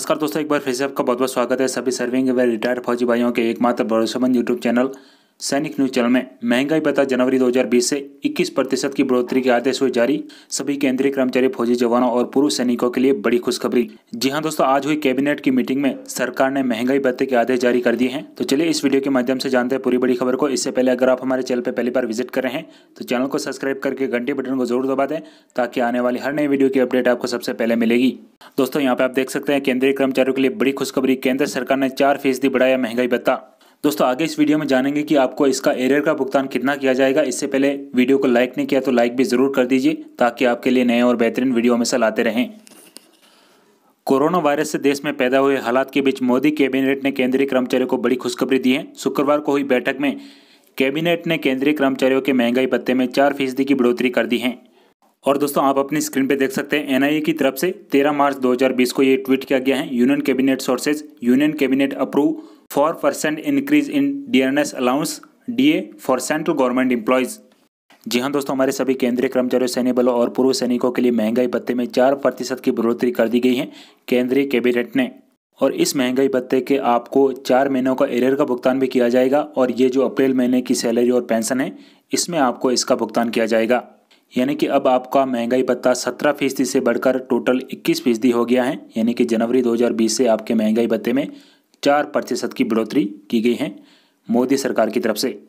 नमस्कार दोस्तों एक बार फिर से आपका बहुत बहुत स्वागत है सभी सर्विंग व रिटायर्ड फौजी भाइयों के एकमात्र भरोसेमंद यूट्यूब चैनल सैनिक न्यूज चैनल में महंगाई भत्ता जनवरी 2020 से 21 प्रतिशत की बढ़ोतरी के आदेश हुए जारी सभी केंद्रीय कर्मचारी फौजी जवानों और पूर्व सैनिकों के लिए बड़ी खुशखबरी जी हां दोस्तों आज हुई कैबिनेट की मीटिंग में सरकार ने महंगाई भत्ते के आदेश जारी कर दिए हैं तो चलिए इस वीडियो के माध्यम से जानते हैं पूरी बड़ी खबर को इससे पहले अगर आप हमारे चैनल पर पहली बार विजिट कर रहे हैं तो चैनल को सब्सक्राइब करके घंटे बटन को जरूर दबा दें ताकि आने वाली हर नई वीडियो की अपडेट आपको सबसे पहले मिलेगी दोस्तों यहाँ पे आप देख सकते हैं केंद्रीय कर्मचारियों के लिए बड़ी खुशखबरी केंद्र सरकार ने चार फीसदी बढ़ाया महंगाई भत्ता दोस्तों आगे इस वीडियो में जानेंगे कि आपको इसका एरियर का भुगतान कितना किया जाएगा इससे पहले वीडियो को लाइक नहीं किया तो लाइक भी जरूर कर दीजिए ताकि आपके लिए नए और बेहतरीन वीडियो हमेशा लाते रहें कोरोना वायरस से देश में पैदा हुए हालात के बीच मोदी कैबिनेट ने केंद्रीय कर्मचारियों को बड़ी खुशखबरी दी है शुक्रवार को हुई बैठक में कैबिनेट ने केंद्रीय कर्मचारियों के महंगाई भत्ते में चार फीसदी की बढ़ोतरी कर दी है और दोस्तों आप अपनी स्क्रीन पे देख सकते हैं एनआईए की तरफ से 13 मार्च 2020 को ये ट्वीट किया गया है union cabinet sources union cabinet approve four percent increase in DNS allowance DA for central government employees जी हाँ दोस्तों हमारे सभी केंद्रीय कर्मचारियों सैन्य बलों और पूर्व सैनिकों के लिए महंगाई भत्ते में चार प्रतिशत की बढ़ोतरी कर दी गई है केंद्रीय कैबिनेट ने और इस महंगाई भत्ते के आपको चार महीनों का एरियर का भुगतान भी किया जाएगा और ये जो अप्रैल महीने की सैलरी और पेंशन है इसमें आपको इसका भुगतान किया जाएगा यानी कि अब आपका महंगाई भत्ता सत्रह फीसदी से बढ़कर टोटल इक्कीस फीसदी हो गया है यानी कि जनवरी 2020 से आपके महंगाई भत्ते में चार प्रतिशत की बढ़ोतरी की गई है मोदी सरकार की तरफ से